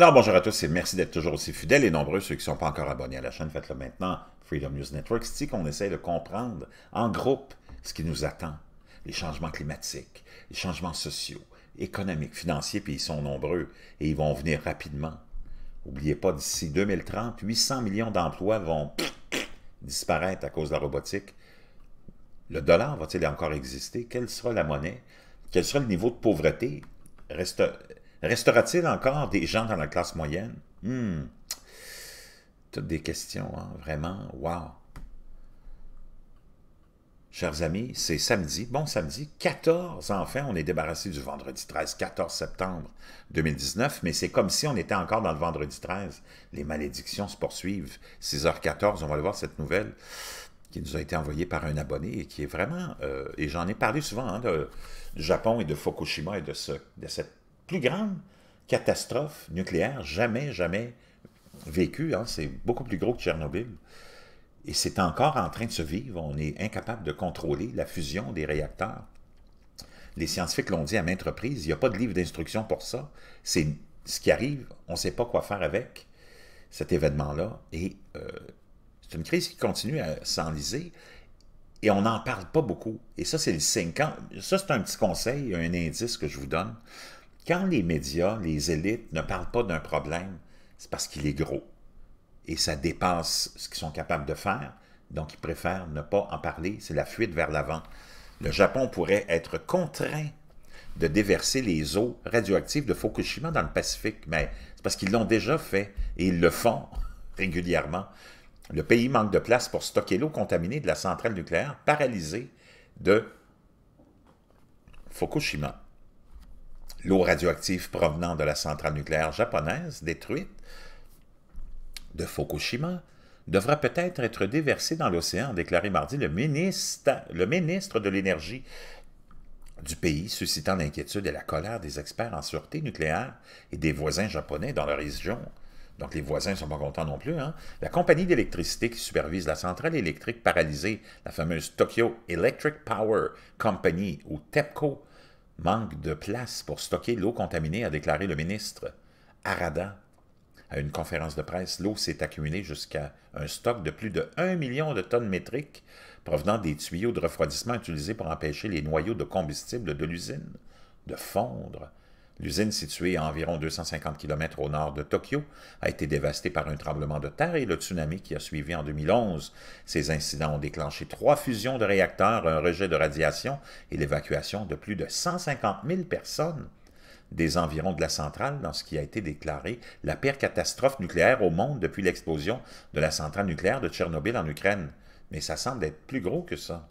Alors bonjour à tous et merci d'être toujours aussi fidèles et nombreux. Ceux qui ne sont pas encore abonnés à la chaîne, faites-le maintenant. Freedom News Network, c'est qu'on essaie de comprendre en groupe ce qui nous attend. Les changements climatiques, les changements sociaux, économiques, financiers, puis ils sont nombreux et ils vont venir rapidement. N'oubliez pas, d'ici 2030, 800 millions d'emplois vont disparaître à cause de la robotique. Le dollar va-t-il encore exister? Quelle sera la monnaie? Quel sera le niveau de pauvreté? Reste, Restera-t-il encore des gens dans la classe moyenne? Hmm. Toutes des questions, hein, vraiment. Wow! Chers amis, c'est samedi, bon samedi, 14, enfin, on est débarrassé du vendredi 13, 14 septembre 2019, mais c'est comme si on était encore dans le vendredi 13. Les malédictions se poursuivent. 6h14, on va le voir, cette nouvelle qui nous a été envoyée par un abonné et qui est vraiment, euh, et j'en ai parlé souvent, hein, de, du Japon et de Fukushima et de, de cette plus grande catastrophe nucléaire jamais, jamais vécue. Hein. C'est beaucoup plus gros que Tchernobyl. Et c'est encore en train de se vivre. On est incapable de contrôler la fusion des réacteurs. Les scientifiques l'ont dit à maintes reprises, il n'y a pas de livre d'instruction pour ça. C'est ce qui arrive, on ne sait pas quoi faire avec cet événement-là. Et euh, c'est une crise qui continue à s'enliser et on n'en parle pas beaucoup. Et ça, c'est le 50. Ça, c'est un petit conseil, un indice que je vous donne. Quand les médias, les élites ne parlent pas d'un problème, c'est parce qu'il est gros. Et ça dépasse ce qu'ils sont capables de faire, donc ils préfèrent ne pas en parler. C'est la fuite vers l'avant. Le Japon pourrait être contraint de déverser les eaux radioactives de Fukushima dans le Pacifique, mais c'est parce qu'ils l'ont déjà fait et ils le font régulièrement. Le pays manque de place pour stocker l'eau contaminée de la centrale nucléaire paralysée de Fukushima l'eau radioactive provenant de la centrale nucléaire japonaise détruite de Fukushima devra peut-être être déversée dans l'océan, déclaré mardi le ministre, de l'Énergie du pays, suscitant l'inquiétude et la colère des experts en sûreté nucléaire et des voisins japonais dans la région. Donc les voisins ne sont pas contents non plus. Hein. La compagnie d'électricité qui supervise la centrale électrique paralysée, la fameuse Tokyo Electric Power Company ou TEPCO, Manque de place pour stocker l'eau contaminée, a déclaré le ministre. Arada, à une conférence de presse, l'eau s'est accumulée jusqu'à un stock de plus de 1 million de tonnes métriques provenant des tuyaux de refroidissement utilisés pour empêcher les noyaux de combustible de l'usine de fondre L'usine, située à environ 250 km au nord de Tokyo, a été dévastée par un tremblement de terre et le tsunami qui a suivi en 2011. Ces incidents ont déclenché trois fusions de réacteurs, un rejet de radiation et l'évacuation de plus de 150 000 personnes des environs de la centrale dans ce qui a été déclaré la pire catastrophe nucléaire au monde depuis l'explosion de la centrale nucléaire de Tchernobyl en Ukraine. Mais ça semble être plus gros que ça.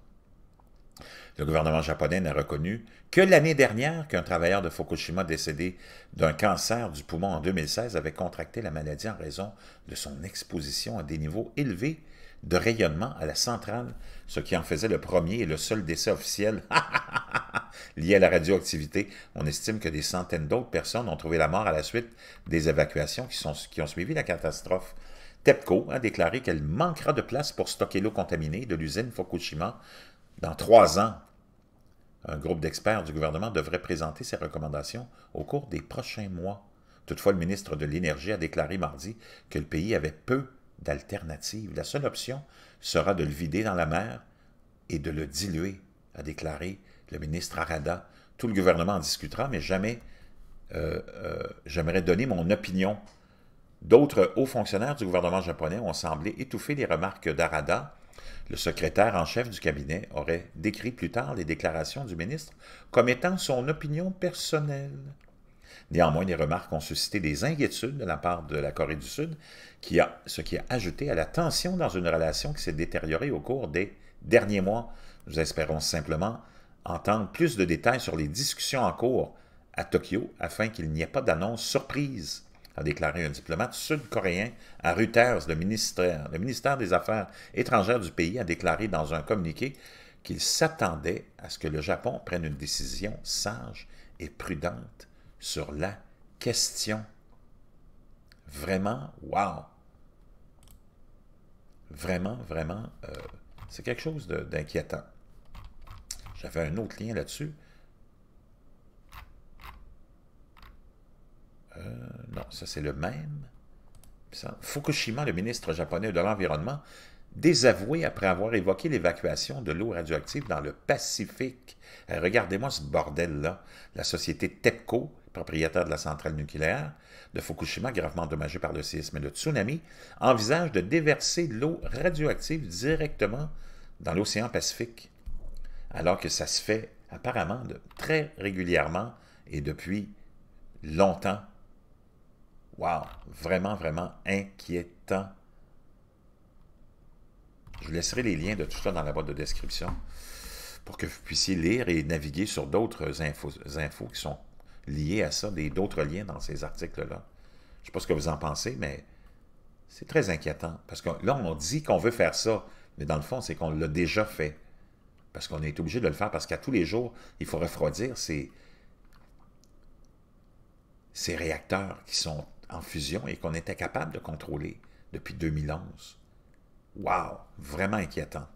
Le gouvernement japonais n'a reconnu que l'année dernière qu'un travailleur de Fukushima décédé d'un cancer du poumon en 2016 avait contracté la maladie en raison de son exposition à des niveaux élevés de rayonnement à la centrale, ce qui en faisait le premier et le seul décès officiel lié à la radioactivité. On estime que des centaines d'autres personnes ont trouvé la mort à la suite des évacuations qui, qui ont suivi la catastrophe. TEPCO a déclaré qu'elle manquera de place pour stocker l'eau contaminée de l'usine Fukushima dans trois ans, un groupe d'experts du gouvernement devrait présenter ses recommandations au cours des prochains mois. Toutefois, le ministre de l'Énergie a déclaré mardi que le pays avait peu d'alternatives. La seule option sera de le vider dans la mer et de le diluer, a déclaré le ministre Arada. Tout le gouvernement en discutera, mais jamais euh, euh, j'aimerais donner mon opinion. D'autres hauts fonctionnaires du gouvernement japonais ont semblé étouffer les remarques d'Arada le secrétaire en chef du cabinet aurait décrit plus tard les déclarations du ministre comme étant son opinion personnelle. Néanmoins, les remarques ont suscité des inquiétudes de la part de la Corée du Sud, qui a, ce qui a ajouté à la tension dans une relation qui s'est détériorée au cours des derniers mois. Nous espérons simplement entendre plus de détails sur les discussions en cours à Tokyo afin qu'il n'y ait pas d'annonce surprise a déclaré un diplomate sud-coréen à Reuters. Le ministère, le ministère des Affaires étrangères du pays a déclaré dans un communiqué qu'il s'attendait à ce que le Japon prenne une décision sage et prudente sur la question. Vraiment, wow! Vraiment, vraiment, euh, c'est quelque chose d'inquiétant. J'avais un autre lien là-dessus. Euh, ça c'est le même. Fukushima, le ministre japonais de l'Environnement, désavoué après avoir évoqué l'évacuation de l'eau radioactive dans le Pacifique. Euh, regardez-moi ce bordel-là. La société TEPCO, propriétaire de la centrale nucléaire de Fukushima, gravement endommagée par le séisme et le tsunami, envisage de déverser l'eau radioactive directement dans l'océan Pacifique, alors que ça se fait apparemment très régulièrement et depuis longtemps Wow, vraiment, vraiment inquiétant. Je vous laisserai les liens de tout ça dans la boîte de description pour que vous puissiez lire et naviguer sur d'autres infos, qui sont liées à ça, d'autres liens dans ces articles-là. Je ne sais pas ce que vous en pensez, mais c'est très inquiétant. Parce que là, on dit qu'on veut faire ça, mais dans le fond, c'est qu'on l'a déjà fait. Parce qu'on est obligé de le faire, parce qu'à tous les jours, il faut refroidir ces, ces réacteurs qui sont en fusion et qu'on était capable de contrôler depuis 2011. waouh Vraiment inquiétant.